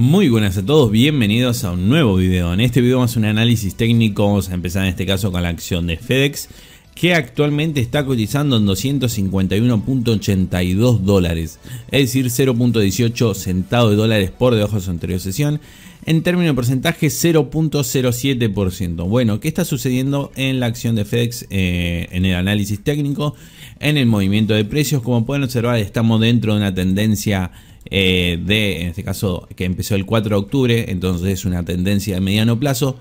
Muy buenas a todos, bienvenidos a un nuevo video. En este video vamos a un análisis técnico, vamos a empezar en este caso con la acción de FedEx, que actualmente está cotizando en 251.82 dólares, es decir, 0.18 centavos de dólares por debajo de su anterior sesión. En términos de porcentaje, 0.07%. Bueno, ¿qué está sucediendo en la acción de FedEx eh, en el análisis técnico? En el movimiento de precios, como pueden observar, estamos dentro de una tendencia eh, de, en este caso, que empezó el 4 de octubre, entonces es una tendencia de mediano plazo.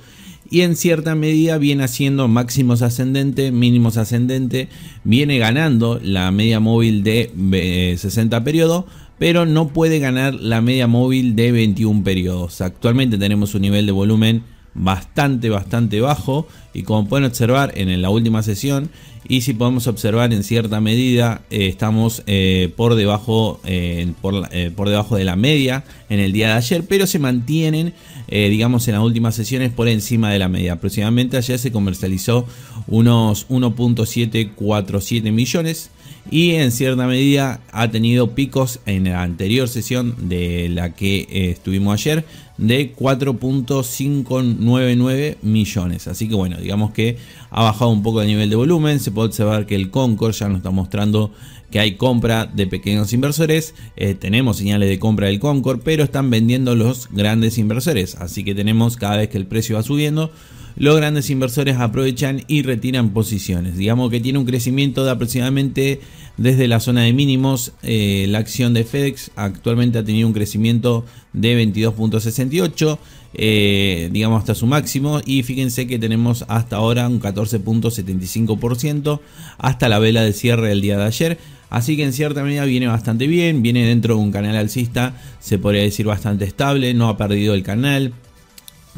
Y en cierta medida viene haciendo máximos ascendente, mínimos ascendente, viene ganando la media móvil de 60 eh, periodos, pero no puede ganar la media móvil de 21 periodos. Actualmente tenemos un nivel de volumen bastante, bastante bajo. Y como pueden observar en la última sesión, y si podemos observar en cierta medida, eh, estamos eh, por, debajo, eh, por, por, debajo de la media en el día de ayer, pero se mantienen, digamos, en las últimas sesiones por encima de la media. Aproximadamente ayer se comercializó unos 1.747 millones y en cierta medida ha tenido picos en la anterior sesión de la que eh, estuvimos ayer de 4.599 millones. Así que bueno, digamos que ha bajado un poco el nivel de volumen. Se puede observar que el Concord ya nos está mostrando que hay compra de pequeños inversores. Eh, tenemos señales de compra del Concord, pero están vendiendo los grandes inversores. Así que tenemos cada vez que el precio va subiendo los grandes inversores aprovechan y retiran posiciones. Digamos que tiene un crecimiento de aproximadamente desde la zona de mínimos. Eh, la acción de FedEx actualmente ha tenido un crecimiento de 22.68, eh, digamos hasta su máximo. Y fíjense que tenemos hasta ahora un 14.75% hasta la vela de cierre del día de ayer. Así que en cierta medida viene bastante bien, viene dentro de un canal alcista, se podría decir bastante estable, no ha perdido el canal,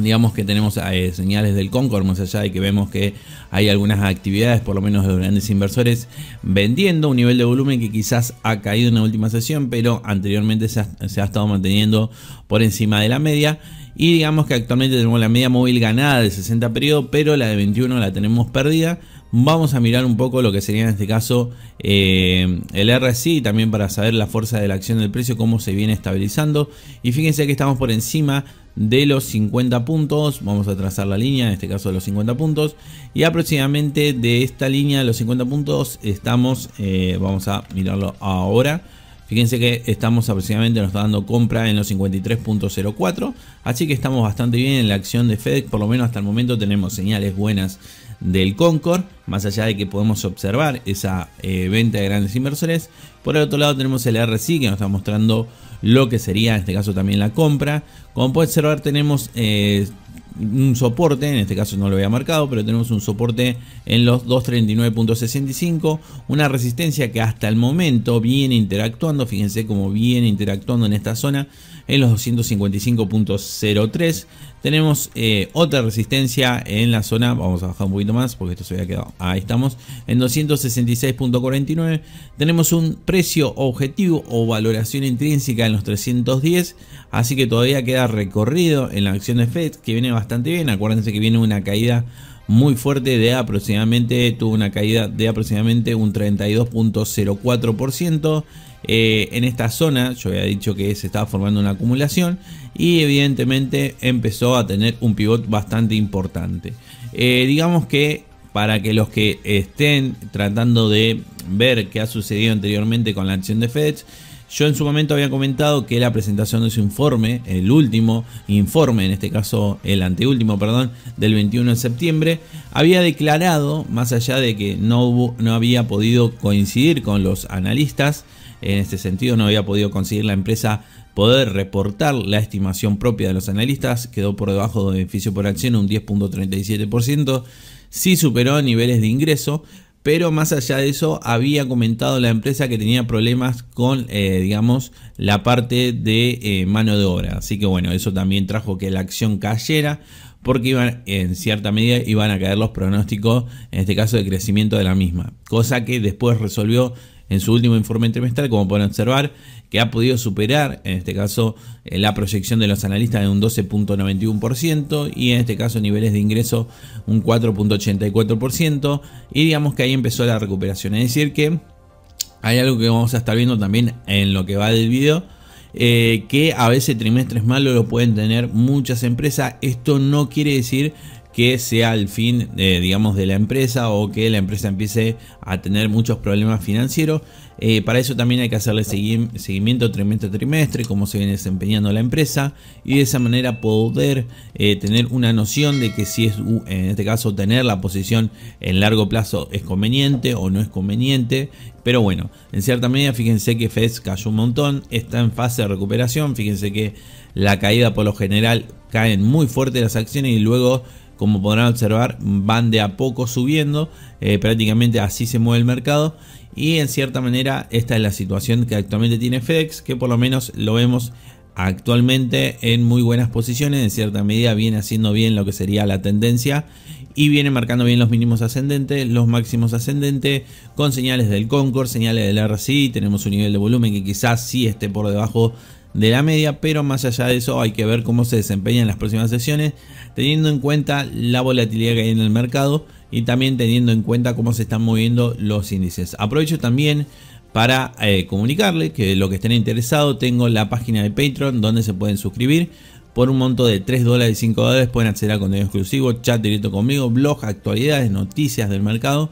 digamos que tenemos eh, señales del Concord más allá de que vemos que hay algunas actividades, por lo menos de grandes inversores, vendiendo un nivel de volumen que quizás ha caído en la última sesión, pero anteriormente se ha, estado manteniendo por encima de la media. Y digamos que actualmente tenemos la media móvil ganada de 60 periodo pero la de 21 la tenemos perdida. Vamos a mirar un poco lo que sería en este caso eh, el RSI, también para saber la fuerza de la acción del precio, cómo se viene estabilizando. Y fíjense que estamos por encima de los 50 puntos. Vamos a trazar la línea, en este caso de los 50 puntos. Y aproximadamente de esta línea de los 50 puntos estamos, eh, vamos a mirarlo ahora. Fíjense que estamos aproximadamente, nos está dando compra en los 53.04. Así que estamos bastante bien en la acción de FedEx. Por lo menos hasta el momento tenemos señales buenas del Concord, más allá de que podemos observar esa eh, venta de grandes inversores. Por el otro lado tenemos el RSI que nos está mostrando lo que sería en este caso también la compra. Como puede observar tenemos eh, un soporte, en este caso no lo había marcado, pero tenemos un soporte en los 239.65, una resistencia que hasta el momento viene interactuando, fíjense cómo viene interactuando en esta zona, en los 255.03. Tenemos eh, otra resistencia en la zona, vamos a bajar un poquito más porque esto se había quedado, ahí estamos, en 266.49. Tenemos un precio objetivo o valoración intrínseca en los 310 Así que todavía queda recorrido en la acción de FED que viene bastante bien. Acuérdense que viene una caída muy fuerte de aproximadamente, tuvo una caída de aproximadamente un 32.04%. Eh, en esta zona yo había dicho que se estaba formando una acumulación y evidentemente empezó a tener un pivot bastante importante. Eh, digamos que para que los que estén tratando de ver qué ha sucedido anteriormente con la acción de FedEx, yo en su momento había comentado que la presentación de su informe, el último informe, en este caso el anteúltimo, perdón, del 21 de septiembre, había declarado, más allá de que no, no había podido coincidir con los analistas, en este sentido no había podido conseguir la empresa poder reportar la estimación propia de los analistas, quedó por debajo de beneficio por acción un 10.37%, sí superó niveles de ingreso, pero más allá de eso había comentado la empresa que tenía problemas con eh, digamos la parte de eh, mano de obra así que bueno eso también trajo que la acción cayera porque iban, en cierta medida iban a caer los pronósticos en este caso de crecimiento de la misma cosa que después resolvió en su último informe trimestral, como pueden observar, que ha podido superar, en este caso, eh, la proyección de los analistas de un 12.91% y en este caso niveles de ingreso un 4.84% y digamos que ahí empezó la recuperación. Es decir que hay algo que vamos a estar viendo también en lo que va del video. Eh, que a veces trimestres malos lo pueden tener muchas empresas. Esto no quiere decir que sea el fin, eh, digamos, de la empresa o que la empresa empiece a tener muchos problemas financieros. Eh, para eso también hay que hacerle seguimiento trimestre a trimestre, cómo se viene desempeñando la empresa y de esa manera poder eh, tener una noción de que si es, en este caso, tener la posición en largo plazo es conveniente o no es conveniente. Pero bueno, en cierta medida, fíjense que FES cayó un montón, está en fase de recuperación, fíjense que la caída por lo general caen muy fuerte las acciones y luego como podrán observar van de a poco subiendo, eh, prácticamente así se mueve el mercado y en cierta manera esta es la situación que actualmente tiene FedEx, que por lo menos lo vemos actualmente en muy buenas posiciones, en cierta medida viene haciendo bien lo que sería la tendencia y viene marcando bien los mínimos ascendentes, los máximos ascendentes, con señales del Concord, señales del RSI, tenemos un nivel de volumen que quizás sí esté por debajo de la media, pero más allá de eso hay que ver cómo se desempeñan las próximas sesiones, teniendo en cuenta la volatilidad que hay en el mercado y también teniendo en cuenta cómo se están moviendo los índices. Aprovecho también para eh, comunicarle que lo que estén interesados tengo la página de Patreon donde se pueden suscribir por un monto de 3 dólares y 5 dólares pueden acceder a contenido exclusivo, chat directo conmigo, blog, actualidades, noticias del mercado.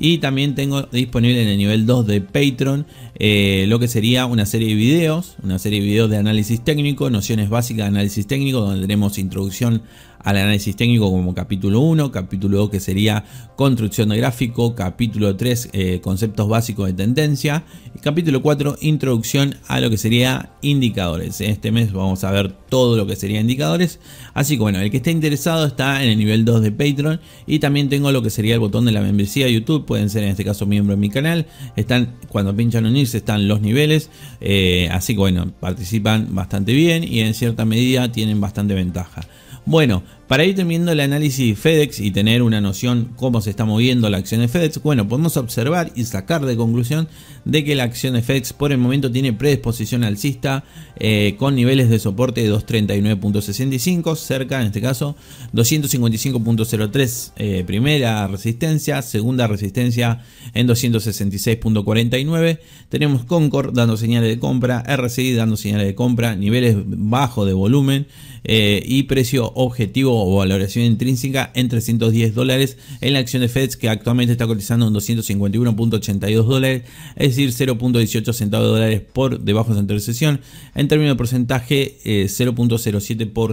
Y también tengo disponible en el nivel 2 de Patreon eh, lo que sería una serie de videos, una serie de videos de análisis técnico, nociones básicas de análisis técnico, donde tenemos introducción al análisis técnico como capítulo 1, capítulo 2 que sería construcción de gráfico, capítulo 3 eh, conceptos básicos de tendencia y capítulo 4 introducción a lo que sería indicadores. Este mes vamos a ver todo lo que sería indicadores, así que bueno, el que esté interesado está en el nivel 2 de Patreon y también tengo lo que sería el botón de la membresía de YouTube, pueden ser en este caso miembro de mi canal, están cuando pinchan unirse están los niveles, eh, así que bueno, participan bastante bien y en cierta medida tienen bastante ventaja. Bueno, para ir teniendo el análisis FedEx y tener una noción cómo se está moviendo la acción de FedEx, bueno, podemos observar y sacar de conclusión de que la acción de FedEx por el momento tiene predisposición alcista eh, con niveles de soporte de 239.65, cerca en este caso 255.03 eh, primera resistencia, segunda resistencia en 266.49, tenemos Concord dando señales de compra, RCI dando señales de compra, niveles bajos de volumen eh, y precio objetivo o valoración intrínseca en 310 dólares en la acción de FEDS que actualmente está cotizando en 251.82 dólares, es decir 0.18 centavos de dólares por debajo de su intercesión, en términos de porcentaje eh, por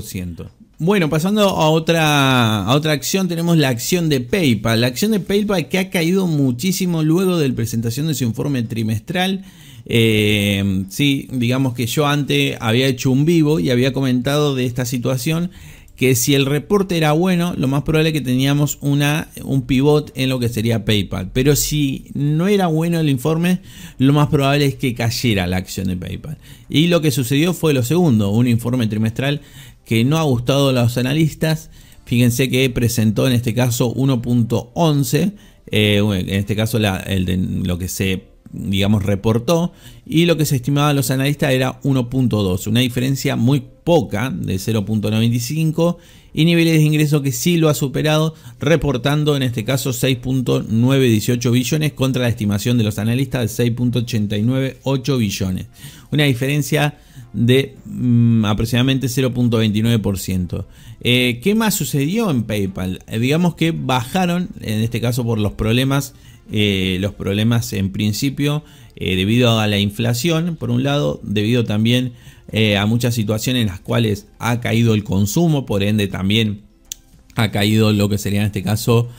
0.07%. Bueno, pasando a otra, a otra acción, tenemos la acción de PayPal. La acción de PayPal que ha caído muchísimo luego de la presentación de su informe trimestral. Eh, si digamos que yo antes había hecho un vivo y había comentado de esta situación que si el reporte era bueno, lo más probable es que teníamos una, un pivot en lo que sería PayPal. Pero si no era bueno el informe, lo más probable es que cayera la acción de PayPal. Y lo que sucedió fue lo segundo, un informe trimestral que no ha gustado a los analistas. Fíjense que presentó en este caso 1.11, eh, en este caso el de, lo que se digamos, reportó y lo que se estimaba los analistas era 1.2, una diferencia muy poca de 0.95 y niveles de ingreso que sí lo ha superado, reportando en este caso 6.918 billones contra la estimación de los analistas de 6.898 billones, una diferencia de mm, aproximadamente 0.29%. ciento eh, ¿Qué más sucedió en PayPal? Eh, digamos que bajaron, en este caso por los problemas eh, los problemas en principio eh, debido a la inflación, por un lado, debido también eh, a muchas situaciones en las cuales ha caído el consumo, por ende también ha caído lo que sería en este caso,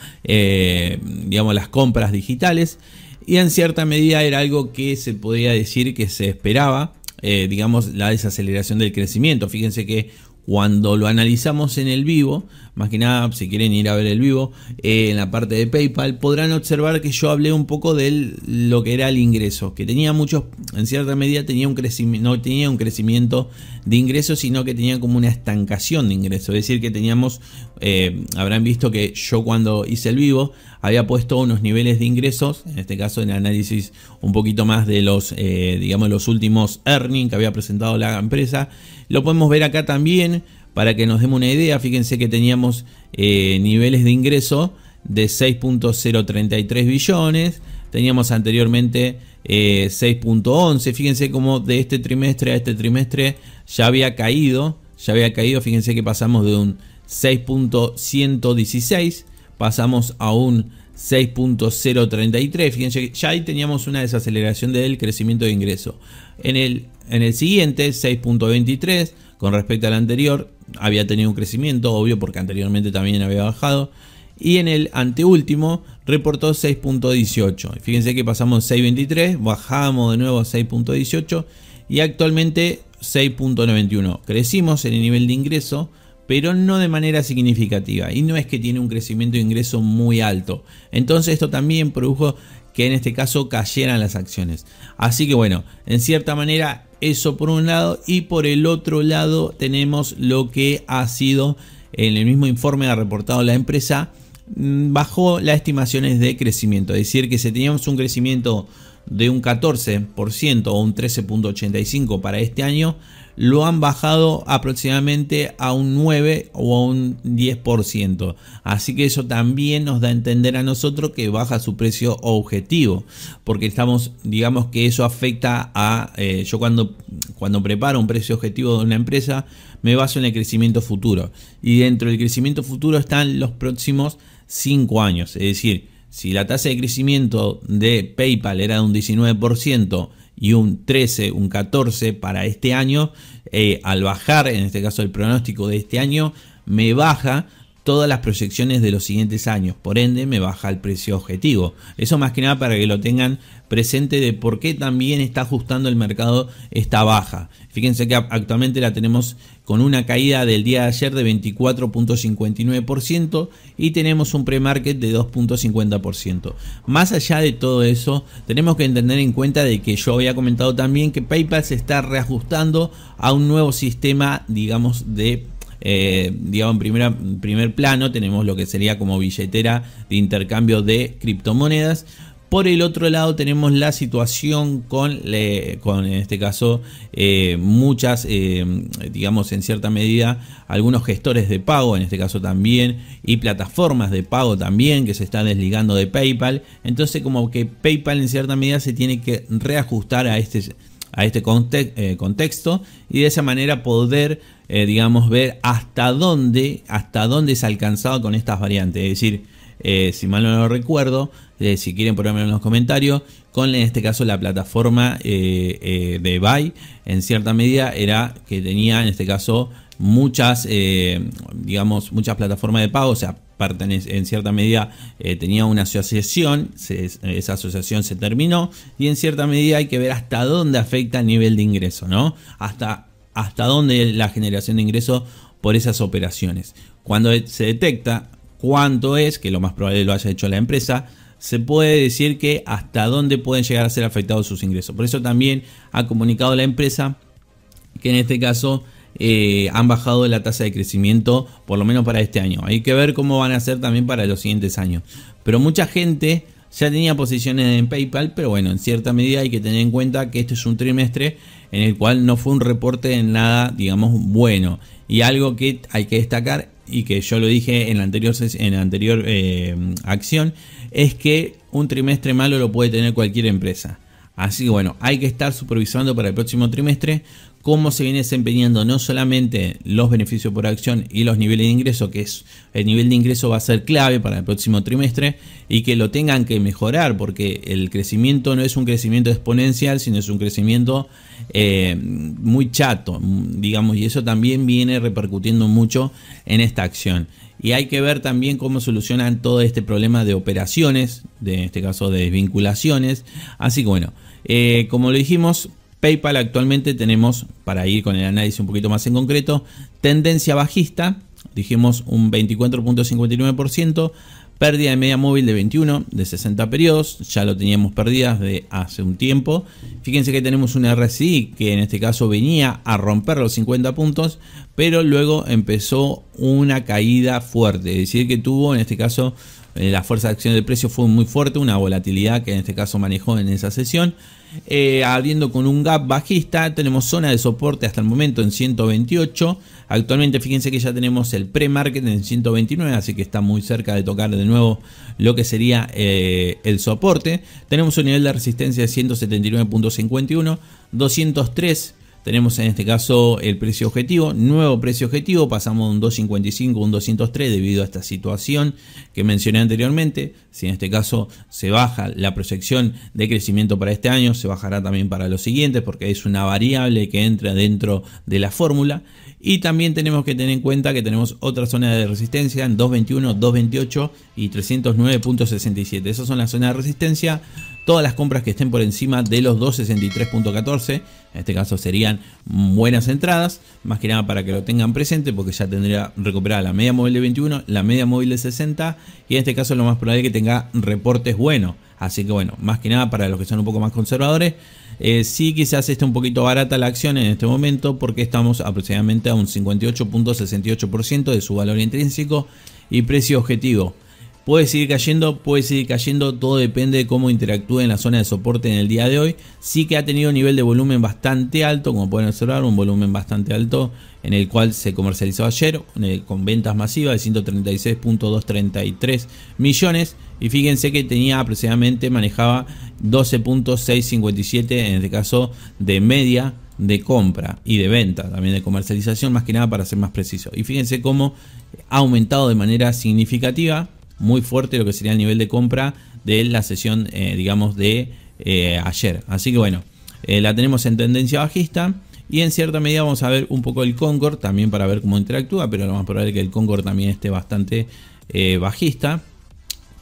digamos, las compras digitales. Y en cierta medida era algo que se podría decir que se esperaba, digamos, la desaceleración del crecimiento. Fíjense que cuando lo analizamos en el vivo, más que nada, si quieren ir a ver el vivo, eh, en la parte de PayPal, podrán observar que yo hablé un poco de lo que era el ingreso, que tenía muchos, en cierta medida tenía un crecimiento, no tenía un crecimiento de ingresos, sino que tenía como una estancación de ingresos. Es decir, que teníamos, eh, habrán visto que yo cuando hice el vivo había puesto unos niveles de ingresos, en este caso en el análisis un poquito más de los, eh, digamos, los últimos earnings que había presentado la empresa lo podemos ver acá también para que nos demos una idea. Fíjense que teníamos eh, niveles de ingreso de 6.033 billones. Teníamos anteriormente 6.11. Eh, fíjense cómo de este trimestre a este trimestre ya había caído. Ya había caído. Fíjense que pasamos de un 6.116. Pasamos a un 6.033. Fíjense, que ya ahí teníamos una desaceleración del crecimiento de ingreso. En el, en el siguiente, 6.23, con respecto al anterior, había tenido un crecimiento, obvio, porque anteriormente también había bajado. Y en el anteúltimo reportó 6.18. Fíjense que pasamos 6.23, bajamos de nuevo a 6.18 y actualmente 6.91. Crecimos en el nivel de ingreso pero no de manera significativa y no es que tiene un crecimiento de ingreso muy alto. Entonces esto también produjo que en este caso cayeran las acciones. Así que bueno, en cierta manera eso por un lado y por el otro lado tenemos lo que ha sido en el mismo informe ha reportado la empresa mm, Bajo las estimaciones de crecimiento, es decir que si teníamos un crecimiento de un 14% o un 13.85 para este año, lo han bajado aproximadamente a un 9 o a un 10%. Así que eso también nos da a entender a nosotros que baja su precio objetivo, porque estamos, digamos que eso afecta a, eh, yo cuando, cuando preparo un precio objetivo de una empresa, me baso en el crecimiento futuro. Y dentro del crecimiento futuro están los próximos 5 años, es decir, si la tasa de crecimiento de PayPal era de un 19%, y un 13, un 14 para este año, eh, al bajar, en este caso el pronóstico de este año, me baja todas las proyecciones de los siguientes años, por ende me baja el precio objetivo. Eso más que nada para que lo tengan presente de por qué también está ajustando el mercado esta baja. Fíjense que actualmente la tenemos con una caída del día de ayer de 24.59% y tenemos un pre-market de 2.50%. Más allá de todo eso, tenemos que entender en cuenta de que yo había comentado también que PayPal se está reajustando a un nuevo sistema, digamos, de eh, digamos, en primer plano tenemos lo que sería como billetera de intercambio de criptomonedas. Por el otro lado tenemos la situación con, en este caso, eh, muchas, eh, digamos, en cierta medida, algunos gestores de pago, en este caso también, y plataformas de pago también, que se están desligando de PayPal. Entonces, como que PayPal en cierta medida se tiene que reajustar a este a este contexto y de esa manera poder eh, digamos, ver hasta dónde, hasta dónde se ha alcanzado con estas variantes. Es decir, eh, si mal no lo recuerdo, eh, si quieren ponerme en los comentarios, con en este caso la plataforma de Buy, en cierta medida era que tenía en este caso muchas, digamos, muchas plataformas de pago, o sea, en cierta medida tenía una asociación, esa asociación se terminó y en cierta medida hay que ver hasta dónde afecta el nivel de ingreso, ¿no? Hasta hasta dónde la generación de ingresos por esas operaciones. Cuando se detecta cuánto es, que lo más probable lo haya hecho la empresa, se puede decir que hasta dónde pueden llegar a ser afectados sus ingresos. Por eso también ha comunicado la empresa que en este caso eh, han bajado la tasa de crecimiento, por lo menos para este año. Hay que ver cómo van a ser también para los siguientes años. Pero mucha gente ya tenía posiciones en PayPal, pero bueno, en cierta medida hay que tener en cuenta que este es un trimestre en el cual no fue un reporte en nada, digamos, bueno. Y algo que hay que destacar y que yo lo dije en la anterior, en la anterior eh, acción, es que un trimestre malo lo puede tener cualquier empresa. Así que bueno, hay que estar supervisando para el próximo trimestre cómo se viene desempeñando no solamente los beneficios por acción y los niveles de ingreso, que es el nivel de ingreso va a ser clave para el próximo trimestre y que lo tengan que mejorar, porque el crecimiento no es un crecimiento exponencial, sino es un crecimiento eh, muy chato, digamos, y eso también viene repercutiendo mucho en esta acción. Y hay que ver también cómo solucionan todo este problema de operaciones, de, en este caso de vinculaciones. Así que bueno, eh, como lo dijimos, PayPal actualmente tenemos, para ir con el análisis un poquito más en concreto, tendencia bajista, dijimos un 24.59%, pérdida de media móvil de 21, de 60 periodos, ya lo teníamos perdidas de hace un tiempo. Fíjense que tenemos un RSI que en este caso venía a romper los 50 puntos, pero luego empezó una caída fuerte, es decir, que tuvo en este caso eh, la fuerza de acción del precio fue muy fuerte, una volatilidad que en este caso manejó en esa sesión. Eh, abriendo con un gap bajista, tenemos zona de soporte hasta el momento en 128. Actualmente fíjense que ya tenemos el pre-market en 129, así que está muy cerca de tocar de nuevo lo que sería eh, el soporte. Tenemos un nivel de resistencia de 179.51, 203. Tenemos en este caso el precio objetivo, nuevo precio objetivo, pasamos de un 255 a un 203 debido a esta situación que mencioné anteriormente. Si en este caso se baja la proyección de crecimiento para este año, se bajará también para los siguientes porque es una variable que entra dentro de la fórmula. Y también tenemos que tener en cuenta que tenemos otra zona de resistencia en 221, 228 y 309.67. Esas son las zonas de resistencia. Todas las compras que estén por encima de los 263.14, en este caso serían buenas entradas, más que nada para que lo tengan presente, porque ya tendría recuperada la media móvil de 21, la media móvil de 60, y en este caso lo más probable es que tenga reportes buenos. Así que bueno, más que nada para los que son un poco más conservadores, eh, sí, quizás esté un poquito barata la acción en este momento porque estamos aproximadamente a un 58.68% de su valor intrínseco y precio objetivo. Puede seguir cayendo, puede seguir cayendo, todo depende de cómo interactúe en la zona de soporte en el día de hoy. Sí que ha tenido un nivel de volumen bastante alto, como pueden observar, un volumen bastante alto en el cual se comercializó ayer con ventas masivas de 136.233 millones. Y fíjense que tenía aproximadamente, manejaba 12.657 en este caso de media de compra y de venta, también de comercialización, más que nada para ser más preciso. Y fíjense cómo ha aumentado de manera significativa muy fuerte lo que sería el nivel de compra de la sesión, eh, digamos, de eh, ayer. Así que bueno, eh, la tenemos en tendencia bajista. Y en cierta medida vamos a ver un poco el Concord también para ver cómo interactúa, pero lo más probable es que el Concord también esté bastante bajista.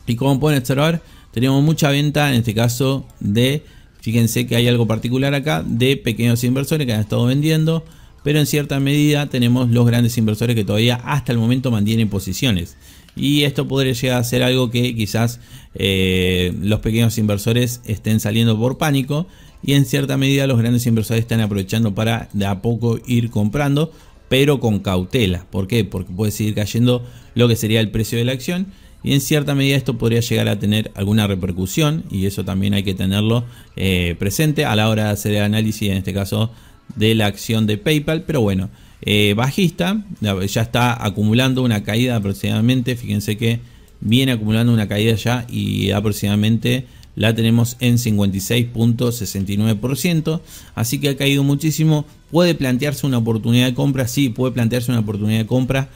Y como pueden observar, tenemos mucha venta en este caso de, fíjense que hay algo particular acá, de pequeños inversores que han estado vendiendo, pero en cierta medida tenemos los grandes inversores que todavía hasta el momento mantienen posiciones. Y esto podría llegar a ser algo que quizás eh, los pequeños inversores estén saliendo por pánico y en cierta medida los grandes inversores están aprovechando para de a poco ir comprando, pero con cautela. ¿Por qué? Porque puede seguir cayendo lo que sería el precio de la acción y en cierta medida esto podría llegar a tener alguna repercusión y eso también hay que tenerlo eh, presente a la hora de hacer el análisis, en este caso de la acción de PayPal, pero bueno. Eh, bajista, ya está acumulando una caída aproximadamente, fíjense que viene acumulando una caída ya y aproximadamente la tenemos en 56.69%, así que ha caído muchísimo, puede plantearse una oportunidad de compra, sí, puede plantearse una oportunidad de compra,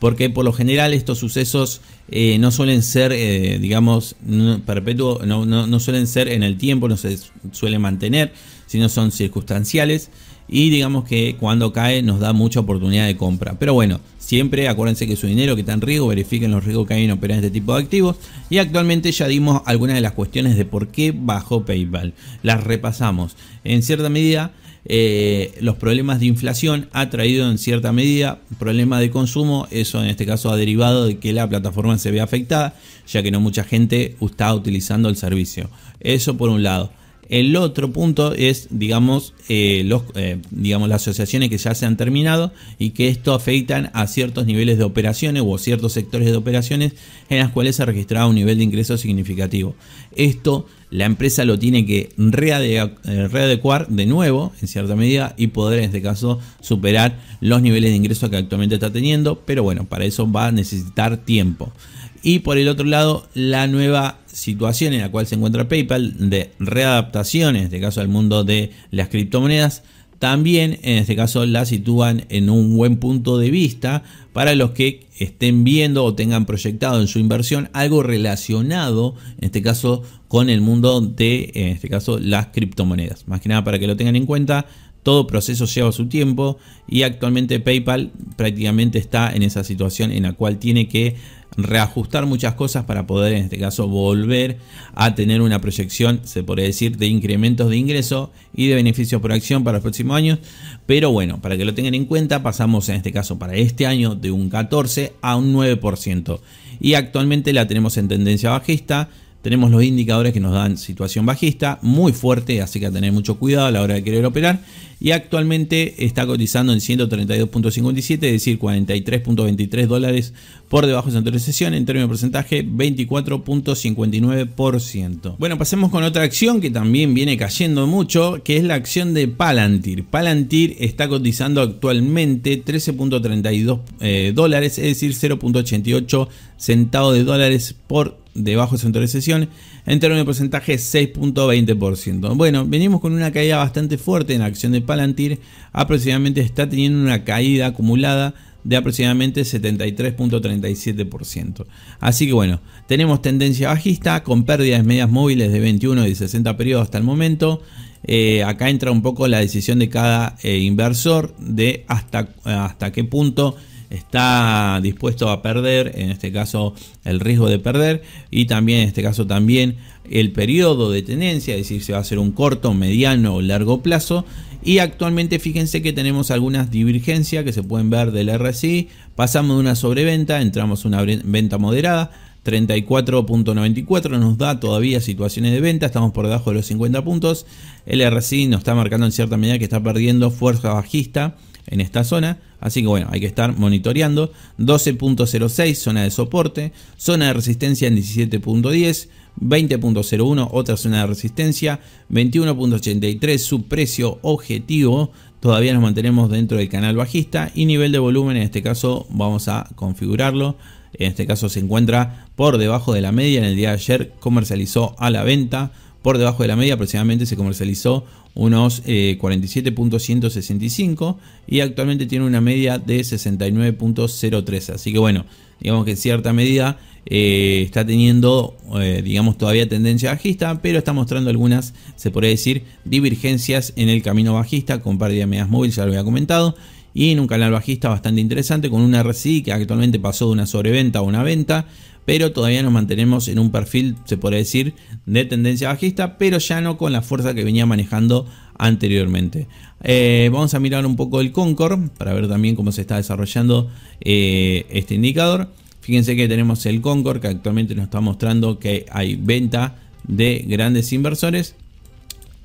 porque por lo general estos sucesos eh, no suelen ser, eh, digamos, perpetuos. no, no, suelen ser en el tiempo, no se suelen mantener, sino son circunstanciales y digamos que cuando cae nos da mucha oportunidad de compra. Pero bueno, siempre acuérdense que su dinero que está en riesgo, verifiquen los riesgos que hay en operar este tipo de activos. Y actualmente ya dimos algunas de las cuestiones de por qué bajó PayPal. Las repasamos. En cierta medida, eh, los problemas de inflación ha traído en cierta medida problemas de consumo. Eso en este caso ha derivado de que la plataforma se vea afectada, ya que no mucha gente está utilizando el servicio. Eso por un lado. El otro punto es, digamos, eh, los, eh, digamos, las asociaciones que ya se han terminado y que esto afectan a ciertos niveles de operaciones o ciertos sectores de operaciones en las cuales se registraba un nivel de ingreso significativo. Esto la empresa lo tiene que eh, readecuar de nuevo, en cierta medida, y poder en este caso superar los niveles de ingreso que actualmente está teniendo, pero bueno, para eso va a necesitar tiempo. Y por el otro lado, la nueva situación en la cual se encuentra PayPal de readaptaciones en este caso al mundo de las criptomonedas, también en este caso la sitúan en un buen punto de vista para los que estén viendo o tengan proyectado en su inversión algo relacionado, en este caso, con el mundo de, en este caso, las criptomonedas. Más que nada para que lo tengan en cuenta, todo proceso lleva su tiempo y actualmente PayPal prácticamente está en esa situación en la cual tiene que reajustar muchas cosas para poder, en este caso, volver a tener una proyección, se podría decir, de incrementos de ingreso y de beneficios por acción para los próximos años. Pero bueno, para que lo tengan en cuenta, pasamos en este caso para este año de un 14 a un 9%. Y actualmente la tenemos en tendencia bajista tenemos los indicadores que nos dan situación bajista, muy fuerte, así que a tener mucho cuidado a la hora de querer operar. Y actualmente está cotizando en 132.57, es decir, 43.23 dólares por debajo de su anterior sesión, en términos de porcentaje 24.59%. Bueno, pasemos con otra acción que también viene cayendo mucho, que es la acción de Palantir. Palantir está cotizando actualmente 13.32 eh, dólares, es decir, 0.88 centavos de dólares por bajo centro de sesión en términos de porcentaje 6.20%. Bueno, venimos con una caída bastante fuerte en la acción de Palantir, aproximadamente está teniendo una caída acumulada de aproximadamente 73.37%. Así que bueno, tenemos tendencia bajista con pérdidas medias móviles de 21 y 60 periodos hasta el momento. Eh, acá entra un poco la decisión de cada eh, inversor de hasta, hasta qué punto está dispuesto a perder, en este caso el riesgo de perder, y también en este caso también el periodo de tenencia, es decir, si va a ser un corto, mediano o largo plazo. Y actualmente fíjense que tenemos algunas divergencias que se pueden ver del RSI. Pasamos de una sobreventa, entramos a una venta moderada. 34.94 nos da todavía situaciones de venta, estamos por debajo de los 50 puntos. El RSI nos está marcando en cierta medida que está perdiendo fuerza bajista en esta zona. Así que bueno, hay que estar monitoreando. 12.06 zona de soporte, zona de resistencia en 17.10. 20.01 otra zona de resistencia, 21.83 su precio objetivo, todavía nos mantenemos dentro del canal bajista y nivel de volumen en este caso vamos a configurarlo. En este caso se encuentra por debajo de la media, en el día de ayer comercializó a la venta por debajo de la media, aproximadamente se comercializó unos 47.165 eh, y actualmente tiene una media de 69.03. Así que bueno, digamos que en cierta medida eh, está teniendo, eh, digamos, todavía tendencia bajista, pero está mostrando algunas, se podría decir, divergencias en el camino bajista con par de medias móviles, ya lo había comentado. Y en un canal bajista bastante interesante con una RSI que actualmente pasó de una sobreventa a una venta pero todavía nos mantenemos en un perfil, se podría decir, de tendencia bajista, pero ya no con la fuerza que venía manejando anteriormente. Eh, vamos a mirar un poco el Concord para ver también cómo se está desarrollando eh, este indicador. Fíjense que tenemos el Concord que actualmente nos está mostrando que hay venta de grandes inversores.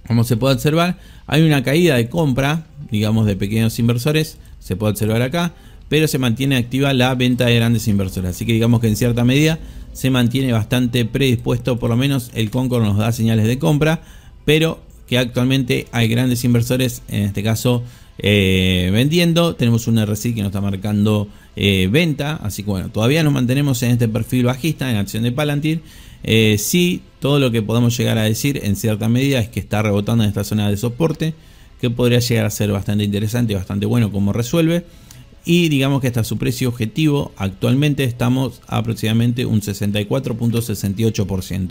Como se puede observar, hay una caída de compra, digamos, de pequeños inversores. Se puede observar acá pero se mantiene activa la venta de grandes inversores. Así que digamos que en cierta medida se mantiene bastante predispuesto, por lo menos el Concord nos da señales de compra, pero que actualmente hay grandes inversores, en este caso eh, vendiendo. Tenemos un RSI que nos está marcando eh, venta, así que bueno, todavía nos mantenemos en este perfil bajista en acción de Palantir. Si eh, sí, todo lo que podemos llegar a decir en cierta medida es que está rebotando en esta zona de soporte, que podría llegar a ser bastante interesante y bastante bueno como resuelve y digamos que hasta su precio objetivo actualmente estamos aproximadamente un 64.68%.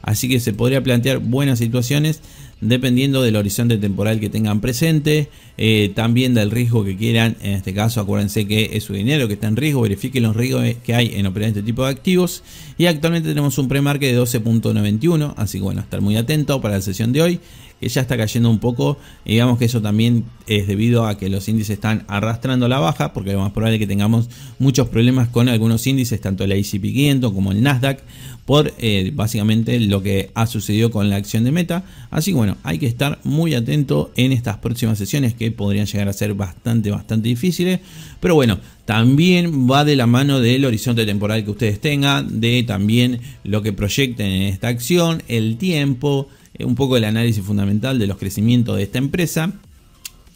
Así que se podría plantear buenas situaciones dependiendo del horizonte temporal que tengan presente, eh, también del riesgo que quieran, en este caso acuérdense que es su dinero que está en riesgo, verifiquen los riesgos que hay en operar este tipo de activos y actualmente tenemos un pre de 12.91, así que bueno, estar muy atento para la sesión de hoy que ya está cayendo un poco. Digamos que eso también es debido a que los índices están arrastrando la baja, porque lo más probable es que tengamos muchos problemas con algunos índices, tanto el ICP 500 como el Nasdaq, por eh, básicamente lo que ha sucedido con la acción de Meta. Así que bueno, hay que estar muy atento en estas próximas sesiones que podrían llegar a ser bastante, bastante difíciles. Pero bueno, también va de la mano del horizonte temporal que ustedes tengan, de también lo que proyecten en esta acción, el tiempo eh, un poco el análisis fundamental de los crecimientos de esta empresa.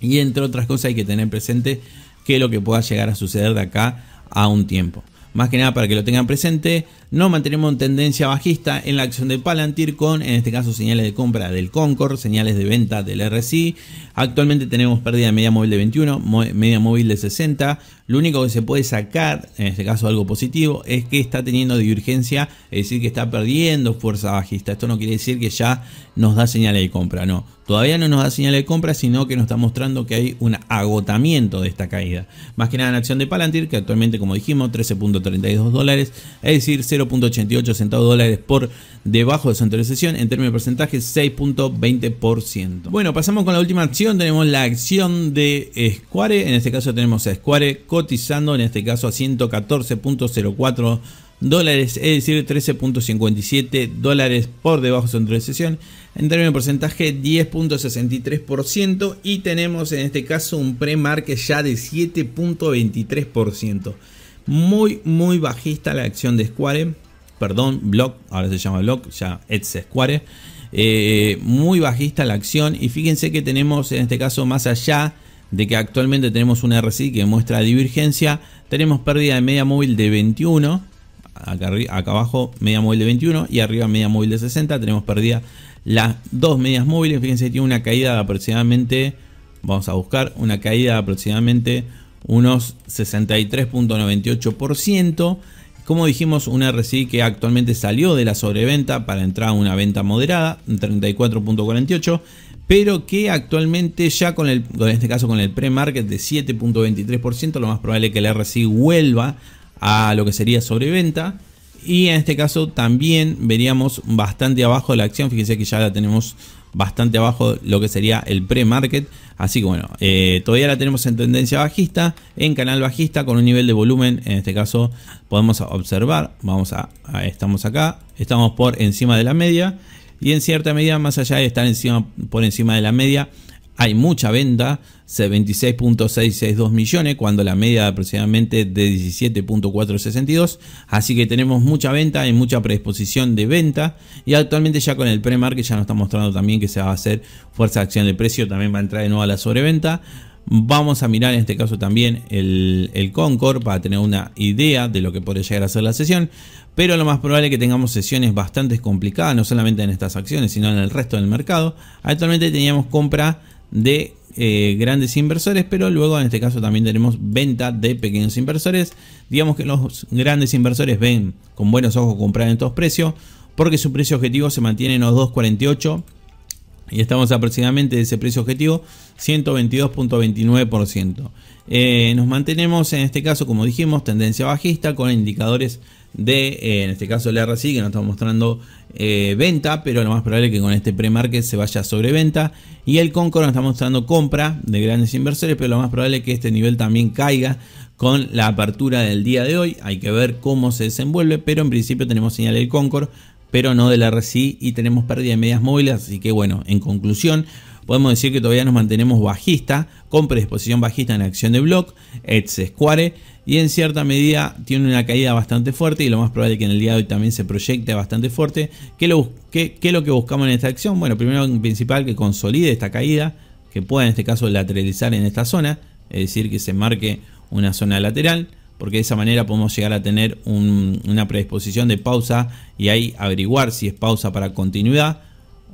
Y entre otras cosas hay que tener presente Que lo que pueda llegar a suceder de acá a un tiempo. Más que nada para que lo tengan presente, no mantenemos tendencia bajista en la acción de Palantir con, en este caso, señales de compra del Concord, señales de venta del RSI. Actualmente tenemos pérdida de media móvil de 21, media móvil de 60. Lo único que se puede sacar, en este caso algo positivo, es que está teniendo divergencia, es decir, que está perdiendo fuerza bajista. Esto no quiere decir que ya nos da señales de compra, no. Todavía no nos da señales de compra, sino que nos está mostrando que hay un agotamiento de esta caída. Más que nada en acción de Palantir, que actualmente, como dijimos, 13.32 dólares, es decir, 0.88 centavos dólares por debajo de su anterior sesión. En términos de porcentaje, 6.20%. Bueno, pasamos con la última acción. Tenemos la acción de Square. En este caso tenemos a Square cotizando, en este caso a 114.04 dólares, es decir, 13.57 dólares por debajo de su anterior sesión. En términos de porcentaje, 10.63%. Y tenemos en este caso un pre-market ya de 7.23%. Muy, muy bajista la acción de Square. Perdón, Block, ahora se llama Block, ya ex Square. Eh, muy bajista la acción. Y fíjense que tenemos en este caso más allá de que actualmente tenemos una RSI que muestra divergencia. Tenemos pérdida de media móvil de 21. Acá, acá, abajo media móvil de 21 y arriba media móvil de 60. Tenemos perdida las dos medias móviles. Fíjense, tiene una caída de aproximadamente, vamos a buscar, una caída de aproximadamente unos 63.98%. Como dijimos, un RSI que actualmente salió de la sobreventa para entrar a una venta moderada, 34.48, pero que actualmente ya con el, en este caso con el pre-market de 7.23%, lo más probable es que el RSI vuelva a lo que sería sobreventa. Y en este caso también veríamos bastante abajo la acción. Fíjense que ya la tenemos bastante abajo lo que sería el pre-market. Así que bueno, eh, todavía la tenemos en tendencia bajista, en canal bajista, con un nivel de volumen. En este caso podemos observar, vamos a, estamos acá, estamos por encima de la media. Y en cierta medida, más allá de estar encima, por encima de la media, hay mucha venta, 26.662 millones, cuando la media aproximadamente de 17.462. Así que tenemos mucha venta y mucha predisposición de venta. Y actualmente ya con el pre-market ya nos está mostrando también que se va a hacer fuerza de acción de precio, también va a entrar de nuevo a la sobreventa. Vamos a mirar en este caso también el, el Concord para tener una idea de lo que puede llegar a ser la sesión. Pero lo más probable es que tengamos sesiones bastante complicadas, no solamente en estas acciones, sino en el resto del mercado. Actualmente teníamos compra de eh, grandes inversores, pero luego en este caso también tenemos venta de pequeños inversores. Digamos que los grandes inversores ven con buenos ojos comprar en estos precios, porque su precio objetivo se mantiene en los 248 y estamos aproximadamente de ese precio objetivo 122.29%. Eh, nos mantenemos en este caso, como dijimos, tendencia bajista con indicadores de, eh, en este caso, el RSI, que nos está mostrando eh, venta, pero lo más probable es que con este pre-market se vaya sobre venta. Y el concor nos está mostrando compra de grandes inversores, pero lo más probable es que este nivel también caiga con la apertura del día de hoy. Hay que ver cómo se desenvuelve, pero en principio tenemos señal del concor pero no del RSI y tenemos pérdida de medias móviles. Así que bueno, en conclusión, podemos decir que todavía nos mantenemos bajista, con predisposición bajista en acción de block, ex square, y en cierta medida tiene una caída bastante fuerte y lo más probable es que en el día de hoy también se proyecte bastante fuerte. ¿Qué, lo, es lo que buscamos en esta acción? Bueno, primero en principal que consolide esta caída, que pueda en este caso lateralizar en esta zona, es decir, que se marque una zona lateral porque de esa manera podemos llegar a tener una predisposición de pausa y ahí averiguar si es pausa para continuidad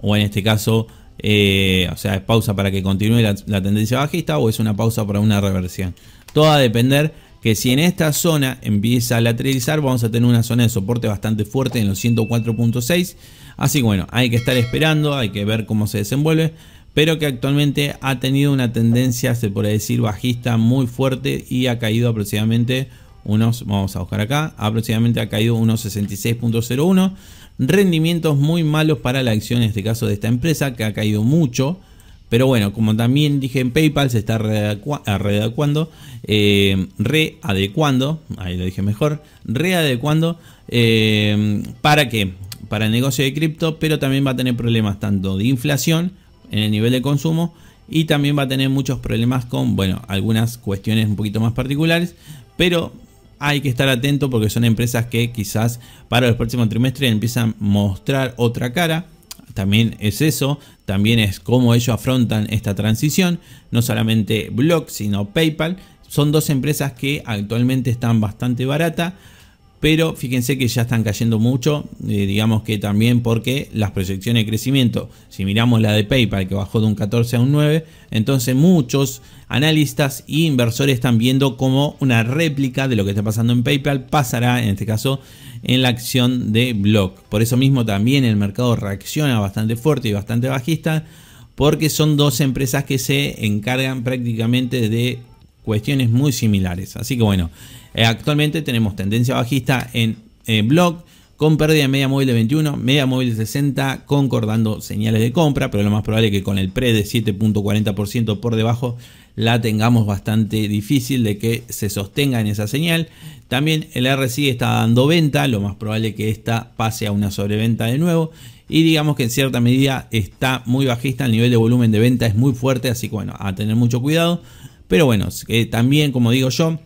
o en este caso eh, o sea, es pausa para que continúe la, tendencia bajista o es una pausa para una reversión. Todo va a depender que si en esta zona empieza a lateralizar, vamos a tener una zona de soporte bastante fuerte en los 104.6. Así que bueno, hay que estar esperando, hay que ver cómo se desenvuelve. Pero que actualmente ha tenido una tendencia, se puede decir, bajista muy fuerte y ha caído aproximadamente unos, vamos a buscar acá, aproximadamente ha caído unos 66.01 rendimientos muy malos para la acción, en este caso de esta empresa, que ha caído mucho. Pero bueno, como también dije en PayPal, se está readecuando, eh, readecuando, ahí lo dije mejor, readecuando, eh, ¿para que Para el negocio de cripto, pero también va a tener problemas tanto de inflación en el nivel de consumo y también va a tener muchos problemas con, bueno, algunas cuestiones un poquito más particulares, pero hay que estar atento porque son empresas que quizás para el próximo trimestre empiezan a mostrar otra cara. También es eso, también es cómo ellos afrontan esta transición, no solamente Block, sino PayPal. Son dos empresas que actualmente están bastante baratas pero fíjense que ya están cayendo mucho, eh, digamos que también porque las proyecciones de crecimiento, si miramos la de PayPal que bajó de un 14 a un 9, entonces muchos analistas e inversores están viendo como una réplica de lo que está pasando en PayPal pasará en este caso en la acción de Block. Por eso mismo también el mercado reacciona bastante fuerte y bastante bajista porque son dos empresas que se encargan prácticamente de cuestiones muy similares. Así que bueno, eh, actualmente tenemos tendencia bajista en blog con pérdida de media móvil de 21, media móvil de 60, concordando señales de compra, pero lo más probable es que con el pre de 7.40% por debajo la tengamos bastante difícil de que se sostenga en esa señal. También el RSI está dando venta, lo más probable es que esta pase a una sobreventa de nuevo. Y digamos que en cierta medida está muy bajista, el nivel de volumen de venta es muy fuerte, así que bueno, a tener mucho cuidado. Pero bueno, eh, también como digo yo,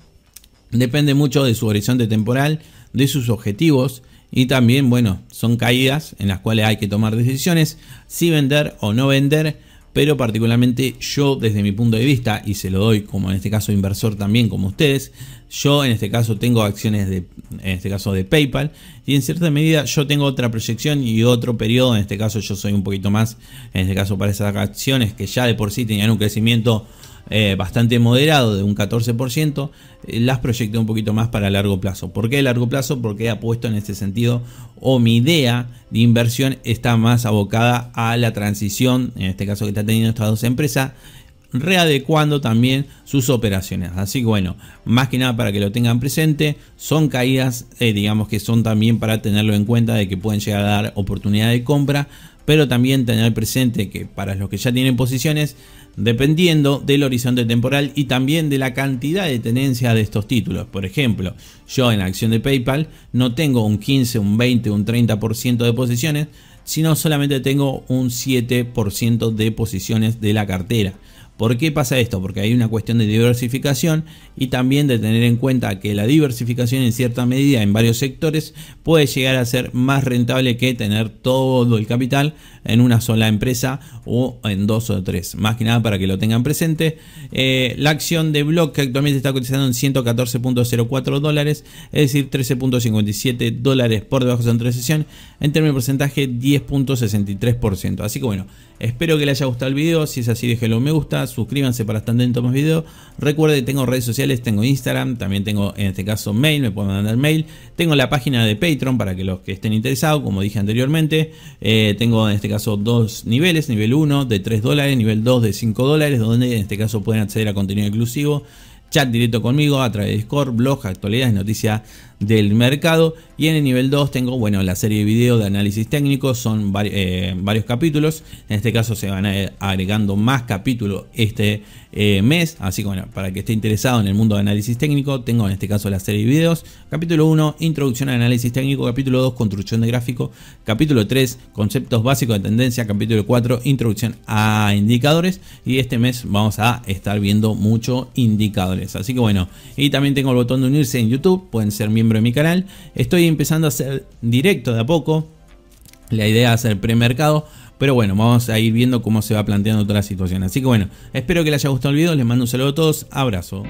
Depende mucho de su horizonte temporal, de sus objetivos y también, bueno, son caídas en las cuales hay que tomar decisiones si vender o no vender, pero particularmente yo desde mi punto de vista, y se lo doy como en este caso inversor también como ustedes, yo en este caso tengo acciones de, en este caso de PayPal, y en cierta medida yo tengo otra proyección y otro periodo, en este caso yo soy un poquito más, en este caso para esas acciones que ya de por sí tenían un crecimiento eh, bastante moderado de un 14%, eh, las proyecté un poquito más para largo plazo. ¿Por qué largo plazo? Porque he puesto en este sentido o mi idea de inversión está más abocada a la transición, en este caso que está teniendo estas dos empresas, readecuando también sus operaciones. Así que bueno, más que nada para que lo tengan presente, son caídas, eh, digamos que son también para tenerlo en cuenta de que pueden llegar a dar oportunidad de compra, pero también tener presente que para los que ya tienen posiciones, dependiendo del horizonte temporal y también de la cantidad de tenencia de estos títulos. Por ejemplo, yo en la acción de PayPal no tengo un 15, un 20, un 30% de posiciones, sino solamente tengo un 7% de posiciones de la cartera. ¿Por qué pasa esto? Porque hay una cuestión de diversificación y también de tener en cuenta que la diversificación en cierta medida en varios sectores puede llegar a ser más rentable que tener todo el capital en una sola empresa o en dos o tres. Más que nada para que lo tengan presente. Eh, la acción de Block que actualmente está cotizando en 114.04 dólares, es decir 13.57 dólares por debajo de su sesión, en términos de porcentaje 10.63%. Así que bueno. Espero que les haya gustado el video. Si es así, déjenlo un me gusta. Suscríbanse para estar dentro de más videos. Recuerden, tengo redes sociales, tengo Instagram, también tengo en este caso mail, me pueden mandar mail. Tengo la página de Patreon para que los que estén interesados, como dije anteriormente. Eh, tengo en este caso dos niveles, nivel 1 de 3 dólares, nivel 2 de 5 dólares, donde en este caso pueden acceder a contenido exclusivo. Chat directo conmigo a través de Discord, blog, actualidades, noticias del mercado. Y en el nivel 2 tengo, bueno, la serie de videos de análisis técnico, son eh, varios capítulos. En este caso se van agregando más capítulos este eh, mes. Así que bueno, para que esté interesado en el mundo de análisis técnico, tengo en este caso la serie de videos. Capítulo 1, introducción al análisis técnico. Capítulo 2, construcción de gráfico. Capítulo 3, conceptos básicos de tendencia. Capítulo 4, introducción a indicadores. Y este mes vamos a estar viendo mucho indicadores. Así que bueno, y también tengo el botón de unirse en YouTube. Pueden ser miembros en mi canal. Estoy empezando a hacer directo de a poco. La idea es hacer premercado. Pero bueno, vamos a ir viendo cómo se va planteando otra situación. Así que bueno, espero que les haya gustado el video. Les mando un saludo a todos. Abrazo.